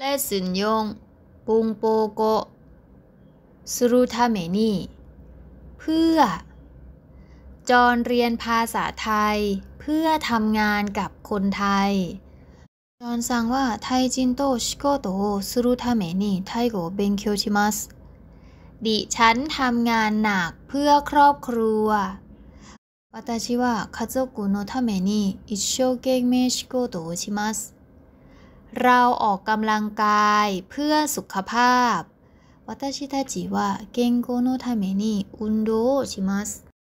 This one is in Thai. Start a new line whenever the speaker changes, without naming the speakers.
เลสินยงปุงโปโกสรุทาเมนี่เพื่อจอนเรียนภาษาไทย เพื่อทำงานกับคนไทยจอนสั่งว่าไทยจินโตชิโกโตสรุทาเมนี่ไทโกเบนเคียวชิมัสดิ ฉันทำงานหนักเพื่อครอบครัว私は家族のために一生懸命仕事をします。เราออกกำลังกายเพื่อสุขภาพ私たちは健康のために運動をします